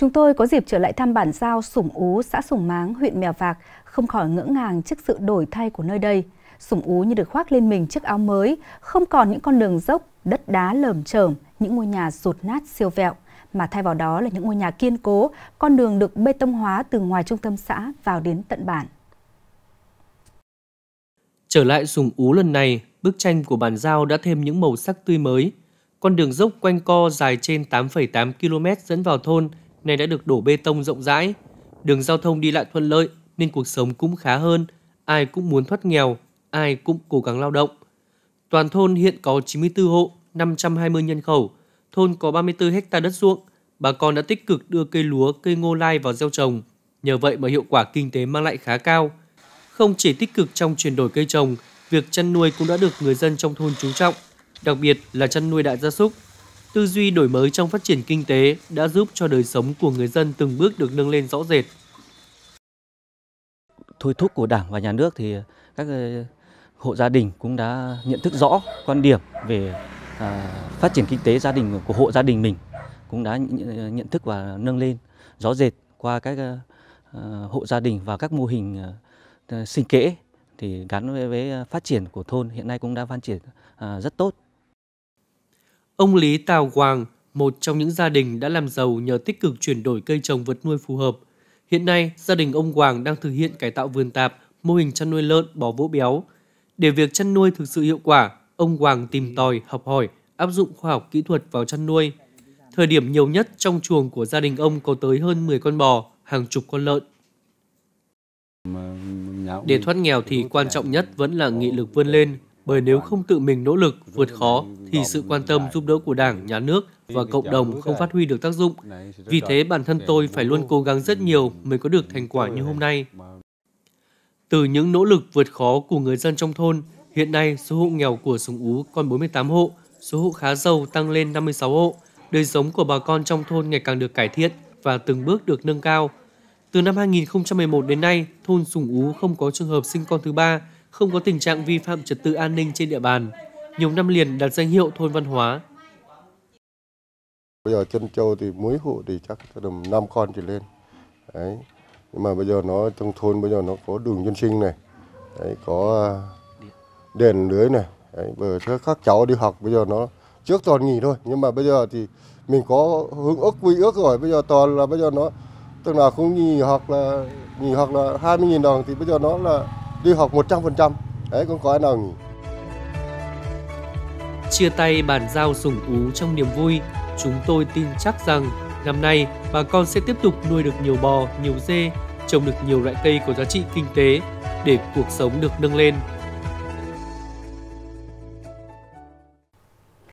Chúng tôi có dịp trở lại thăm bản giao Sủng Ú, xã Sủng Máng, huyện Mèo Vạc, không khỏi ngỡ ngàng trước sự đổi thay của nơi đây. Sủng Ú như được khoác lên mình chiếc áo mới, không còn những con đường dốc, đất đá lởm chởm, những ngôi nhà rụt nát siêu vẹo, mà thay vào đó là những ngôi nhà kiên cố, con đường được bê tông hóa từ ngoài trung tâm xã vào đến tận bản. Trở lại Sùng Ú lần này, bức tranh của bản giao đã thêm những màu sắc tươi mới. Con đường dốc quanh co dài trên 8,8 km dẫn vào thôn nay đã được đổ bê tông rộng rãi. Đường giao thông đi lại thuận lợi nên cuộc sống cũng khá hơn, ai cũng muốn thoát nghèo, ai cũng cố gắng lao động. Toàn thôn hiện có 94 hộ, 520 nhân khẩu, thôn có 34 hecta đất ruộng, bà con đã tích cực đưa cây lúa, cây ngô lai vào gieo trồng. Nhờ vậy mà hiệu quả kinh tế mang lại khá cao. Không chỉ tích cực trong chuyển đổi cây trồng, việc chăn nuôi cũng đã được người dân trong thôn chú trọng, đặc biệt là chăn nuôi đại gia súc. Tư duy đổi mới trong phát triển kinh tế đã giúp cho đời sống của người dân từng bước được nâng lên rõ rệt. Thôi thúc của Đảng và Nhà nước thì các ờ, hộ gia đình cũng đã nhận thức rõ quan điểm về à, phát triển kinh tế gia đình của hộ gia đình mình cũng đã ờ, nhận thức và nâng lên rõ rệt qua các ờ, hộ gia đình và các mô hình sinh kế thì gắn với, phát triển của thôn hiện nay cũng đã phát triển à, rất tốt Ông Lý Tào Hoàng, một trong những gia đình đã làm giàu nhờ tích cực chuyển đổi cây trồng vật nuôi phù hợp. Hiện nay, gia đình ông Hoàng đang thực hiện cải tạo vườn tạp, mô hình chăn nuôi lợn bò vỗ béo. Để việc chăn nuôi thực sự hiệu quả, ông Hoàng tìm tòi, học hỏi, áp dụng khoa học kỹ thuật vào chăn nuôi. Thời điểm nhiều nhất trong chuồng của gia đình ông có tới hơn 10 con bò, hàng chục con lợn. Để thoát nghèo thì quan trọng nhất vẫn là nghị lực vươn lên, bởi nếu không tự mình nỗ lực vượt khó thì sự quan tâm giúp đỡ của Đảng, Nhà nước và cộng đồng không phát huy được tác dụng. Vì thế bản thân tôi phải luôn cố gắng rất nhiều mới có được thành quả như hôm nay. Từ những nỗ lực vượt khó của người dân trong thôn, hiện nay số hộ nghèo của Sùng Ú còn 48 hộ, số hộ khá giàu tăng lên 56 hộ, đời sống của bà con trong thôn ngày càng được cải thiện và từng bước được nâng cao. Từ năm 2011 đến nay, thôn Sùng Ú không có trường hợp sinh con thứ ba, không có tình trạng vi phạm trật tự an ninh trên địa bàn, nhiều năm liền đạt danh hiệu thôn văn hóa. Bây giờ chân châu thì mỗi hộ thì chắc tầm 5 con trở lên. Đấy. Nhưng mà bây giờ nó trong thôn bây giờ nó có đường dân sinh này, đấy, có à, đèn lưới này. Đấy, bởi các cháu đi học bây giờ nó trước toàn nghỉ thôi. Nhưng mà bây giờ thì mình có hướng ước quy ước rồi. Bây giờ toàn là bây giờ nó tức là không nghỉ học là nghỉ học là 20.000 đồng thì bây giờ nó là đi học 100%. Đấy con có nào nghỉ. Chia tay bàn giao sùng ú trong niềm vui, chúng tôi tin chắc rằng năm nay bà con sẽ tiếp tục nuôi được nhiều bò, nhiều dê, trồng được nhiều loại cây có giá trị kinh tế để cuộc sống được nâng lên.